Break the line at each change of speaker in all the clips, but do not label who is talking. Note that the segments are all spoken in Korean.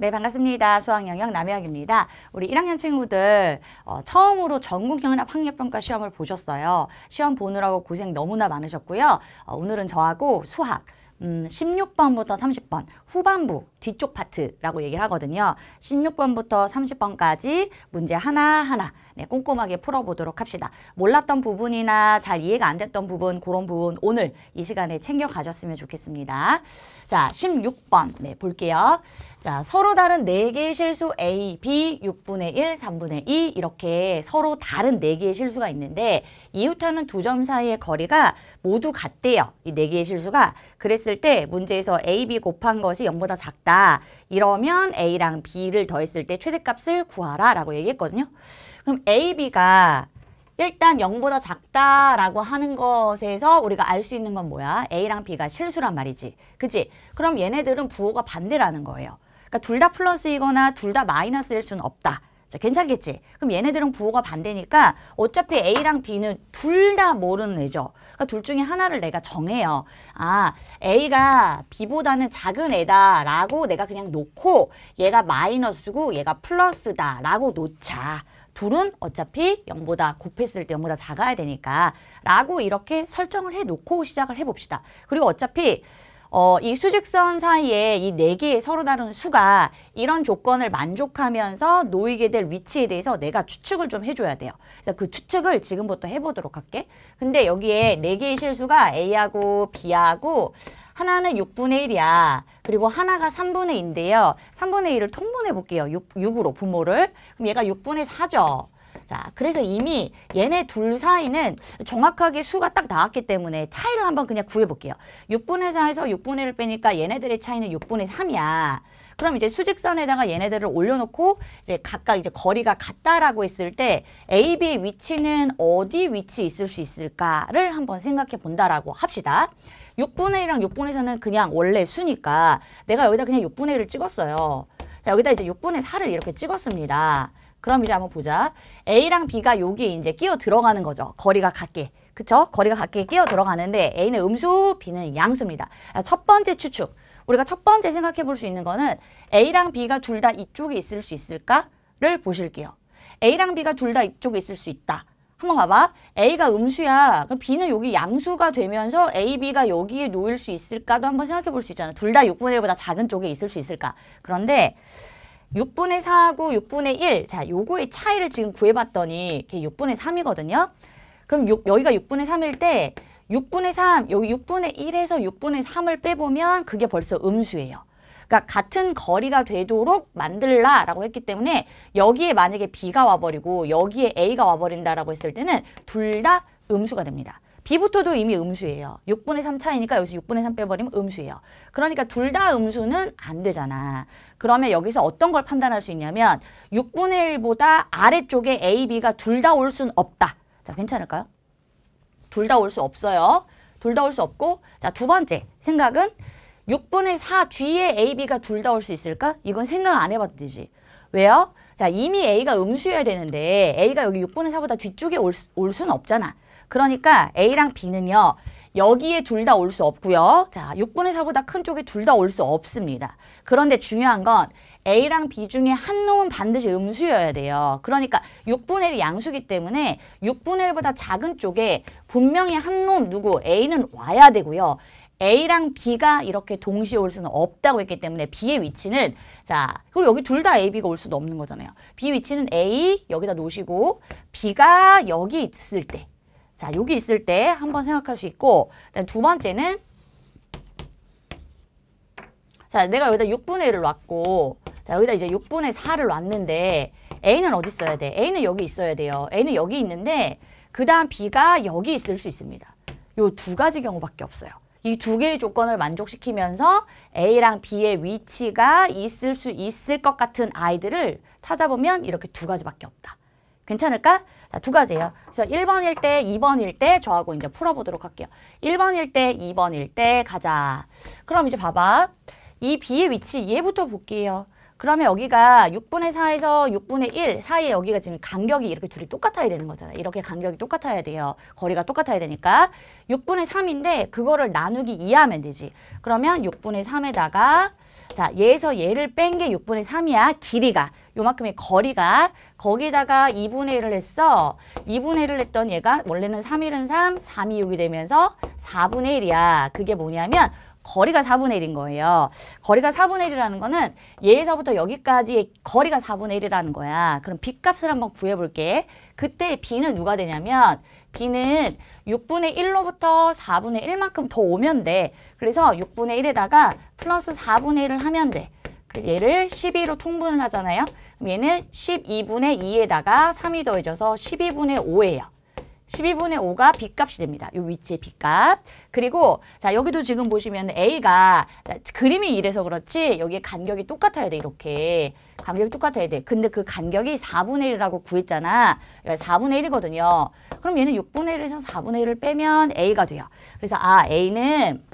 네, 반갑습니다. 수학영역 남영입니다. 우리 1학년 친구들 어, 처음으로 전국영역 학력평가 시험을 보셨어요. 시험 보느라고 고생 너무나 많으셨고요. 어, 오늘은 저하고 수학, 음, 16번부터 30번 후반부 뒤쪽 파트라고 얘기를 하거든요. 16번부터 30번까지 문제 하나하나 네, 꼼꼼하게 풀어보도록 합시다. 몰랐던 부분이나 잘 이해가 안 됐던 부분 그런 부분 오늘 이 시간에 챙겨가셨으면 좋겠습니다. 자 16번 네, 볼게요. 자 서로 다른 4개의 실수 A, B, 6분의 1, 3분의 2 이렇게 서로 다른 4개의 실수가 있는데 이웃하는 두 점 사이의 거리가 모두 같대요. 이 4개의 실수가 그랬을 했을 때 문제에서 A, B 곱한 것이 0보다 작다. 이러면 A랑 B를 더했을 때 최대값을 구하라 라고 얘기했거든요. 그럼 A, B가 일단 0보다 작다라고 하는 것에서 우리가 알 수 있는 건 뭐야? A랑 B가 실수란 말이지. 그치? 그럼 얘네들은 부호가 반대라는 거예요. 그러니까 둘 다 플러스이거나 둘 다 마이너스일 수는 없다. 자, 괜찮겠지? 그럼 얘네들은 부호가 반대니까 어차피 A랑 B는 둘 다 모르는 애죠. 그러니까 둘 중에 하나를 내가 정해요. 아, A가 B보다는 작은 애다라고 내가 그냥 놓고 얘가 마이너스고 얘가 플러스다라고 놓자. 둘은 어차피 0보다 곱했을 때 0보다 작아야 되니까 라고 이렇게 설정을 해놓고 시작을 해봅시다. 그리고 어차피 어, 이 수직선 사이에 이 네 개의 서로 다른 수가 이런 조건을 만족하면서 놓이게 될 위치에 대해서 내가 추측을 좀 해줘야 돼요. 그래서 그 추측을 지금부터 해보도록 할게. 근데 여기에 네 개의 실수가 A하고 B하고 하나는 6분의 1이야. 그리고 하나가 3분의 2인데요. 3분의 1을 통분해 볼게요. 6, 6으로 분모를. 그럼 얘가 6분의 4죠. 자, 그래서 이미 얘네 둘 사이는 정확하게 수가 딱 나왔기 때문에 차이를 한번 그냥 구해볼게요. 6분의 4에서 6분의 1 빼니까 얘네들의 차이는 6분의 3이야. 그럼 이제 수직선에다가 얘네들을 올려놓고 이제 각각 이제 거리가 같다라고 했을 때 A, B의 위치는 어디 위치 있을 수 있을까를 한번 생각해 본다라고 합시다. 6분의 1이랑 6분의 4는 그냥 원래 수니까 내가 여기다 그냥 6분의 1을 찍었어요. 자, 여기다 이제 6분의 4를 이렇게 찍었습니다. 그럼 이제 한번 보자. A랑 B가 여기 이제 끼어 들어가는 거죠. 거리가 같게. 그쵸? 거리가 같게 끼어 들어가는데 A는 음수, B는 양수입니다. 첫 번째 추측. 우리가 첫 번째 생각해 볼 수 있는 거는 A랑 B가 둘 다 이쪽에 있을 수 있을까를 보실게요. A랑 B가 둘 다 이쪽에 있을 수 있다. 한번 봐봐. A가 음수야. 그럼 B는 여기 양수가 되면서 A, B가 여기에 놓일 수 있을까도 한번 생각해 볼 수 있잖아. 둘다 6분의 1보다 작은 쪽에 있을 수 있을까. 그런데 6분의 4하고 6분의 1, 자, 요거의 차이를 지금 구해봤더니 이게 6분의 3이거든요. 그럼 6, 여기가 6분의 3일 때 6분의 3, 여기 6분의 1에서 6분의 3을 빼보면 그게 벌써 음수예요. 그러니까 같은 거리가 되도록 만들라라고 했기 때문에 여기에 만약에 B가 와버리고 여기에 A가 와버린다라고 했을 때는 둘 다 음수가 됩니다. B부터도 이미 음수예요. 6분의 3 차이니까 여기서 6분의 3 빼버리면 음수예요. 그러니까 둘 다 음수는 안 되잖아. 그러면 여기서 어떤 걸 판단할 수 있냐면 6분의 1보다 아래쪽에 A, B가 둘 다올순 없다. 자, 괜찮을까요? 둘 다 올 수 없어요. 둘 다 올 수 없고 자, 두 번째 생각은 6분의 4뒤에 A, B가 둘 다 올 수 있을까? 이건 생각 안 해봐도 되지. 왜요? 자 이미 A가 음수여야 되는데 A가 여기 6분의 4보다 뒤쪽에 올, 올 수는 없잖아. 그러니까 A랑 B는요. 여기에 둘 다 올 수 없고요. 자, 6분의 4보다 큰 쪽에 둘 다 올 수 없습니다. 그런데 중요한 건 A랑 B 중에 한 놈은 반드시 음수여야 돼요. 그러니까 6분의 1이 양수기 때문에 6분의 1보다 작은 쪽에 분명히 한 놈 누구 A는 와야 되고요. A랑 B가 이렇게 동시에 올 수는 없다고 했기 때문에 B의 위치는 자 그리고 여기 둘 다 A, B가 올 수도 없는 거잖아요. B 위치는 A 여기다 놓으시고 B가 여기 있을 때 자, 여기 있을 때 한번 생각할 수 있고 두 번째는 자, 내가 여기다 6분의 1을 놨고 자, 여기다 이제 6분의 4를 놨는데 A는 어디 있어야 돼? A는 여기 있어야 돼요. A는 여기 있는데 그 다음 B가 여기 있을 수 있습니다. 요 두 가지 경우밖에 없어요. 이 두 개의 조건을 만족시키면서 A랑 B의 위치가 있을 수 있을 것 같은 아이들을 찾아보면 이렇게 두 가지밖에 없다. 괜찮을까? 자, 두 가지예요. 그래서 1번일 때, 2번일 때 저하고 이제 풀어보도록 할게요. 1번일 때, 2번일 때 가자. 그럼 이제 봐봐. 이 B의 위치 얘부터 볼게요. 그러면 여기가 6분의 4에서 6분의 1 사이에 여기가 지금 간격이 이렇게 둘이 똑같아야 되는 거잖아요. 이렇게 간격이 똑같아야 돼요. 거리가 똑같아야 되니까. 6분의 3인데 그거를 나누기 2하면 되지. 그러면 6분의 3에다가 자, 얘에서 얘를 뺀 게 6분의 3이야. 길이가. 요만큼의 거리가. 거기다가 2분의 1을 했어. 2분의 1을 했던 얘가 원래는 3, 1은 3, 3, 2, 6이 되면서 4분의 1이야. 그게 뭐냐면 거리가 4분의 1인 거예요. 거리가 4분의 1이라는 거는 얘에서부터 여기까지의 거리가 4분의 1이라는 거야. 그럼 B값을 한번 구해볼게. 그때 B는 누가 되냐면 B는 6분의 1로부터 4분의 1만큼 더 오면 돼. 그래서 6분의 1에다가 플러스 4분의 1을 하면 돼. 그래서 얘를 12로 통분을 하잖아요. 그럼 얘는 12분의 2에다가 3이 더해져서 12분의 5예요. 12분의 5가 B값이 됩니다. 이 위치의 B값. 그리고 자 여기도 지금 보시면 A가 자, 그림이 이래서 그렇지 여기 간격이 똑같아야 돼. 이렇게. 간격이 똑같아야 돼. 근데 그 간격이 4분의 1이라고 구했잖아. 4분의 그러니까 1이거든요. 그럼 얘는 6분의 1에서 4분의 1을 빼면 A가 돼요. 그래서 아 A는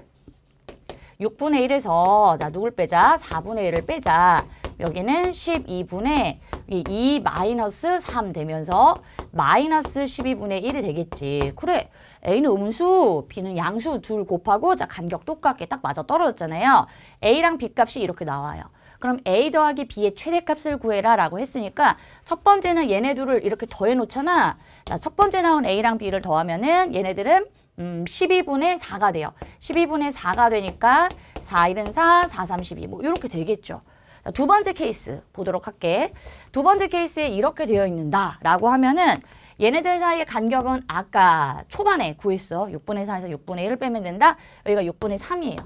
6분의 1에서 자 누굴 빼자? 4분의 1을 빼자. 여기는 12분의 이2 마이너스 3 되면서 마이너스 12분의 1이 되겠지. 그래. A는 음수, B는 양수 둘 곱하고 자 간격 똑같게 딱 맞아 떨어졌잖아요. A랑 B 값이 이렇게 나와요. 그럼 A 더하기 B의 최대값을 구해라 라고 했으니까 첫 번째는 얘네 둘을 이렇게 더해 놓잖아. 자, 첫 번째 나온 A랑 B를 더하면은 얘네들은 음, 12분의 4가 돼요. 12분의 4가 되니까 4, 1은 4, 4, 3, 12. 뭐, 이렇게 되겠죠. 자, 두 번째 케이스 보도록 할게. 두 번째 케이스에 이렇게 되어 있는다라고 하면은 얘네들 사이의 간격은 아까 초반에 구했어. 6분의 4에서 6분의 1을 빼면 된다. 여기가 6분의 3이에요.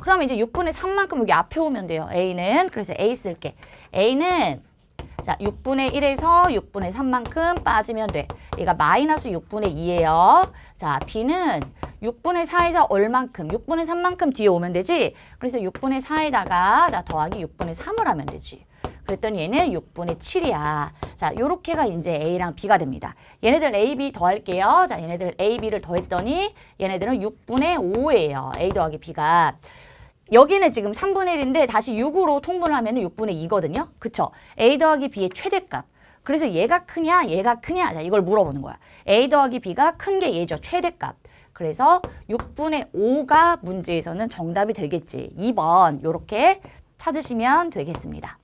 그럼 이제 6분의 3만큼 여기 앞에 오면 돼요. A는 그래서 A 쓸게. A는 자 6분의 1에서 6분의 3만큼 빠지면 돼. 얘가 마이너스 6분의 2예요. 자 B는 6분의 4에서 얼만큼, 6분의 3만큼 뒤에 오면 되지. 그래서 6분의 4에다가 자 더하기 6분의 3을 하면 되지. 그랬더니 얘는 6분의 7이야. 자, 요렇게가 이제 A랑 B가 됩니다. 얘네들 A, B 더할게요. 자, 얘네들 A, B를 더했더니 얘네들은 6분의 5예요. A 더하기 B가. 여기는 지금 3분의 1인데 다시 6으로 통분하면 6분의 2거든요. 그쵸? A 더하기 B의 최대값. 그래서 얘가 크냐, 얘가 크냐. 자, 이걸 물어보는 거야. A 더하기 B가 큰 게 얘죠. 최대값. 그래서 6분의 5가 문제에서는 정답이 되겠지. 2번 이렇게 찾으시면 되겠습니다.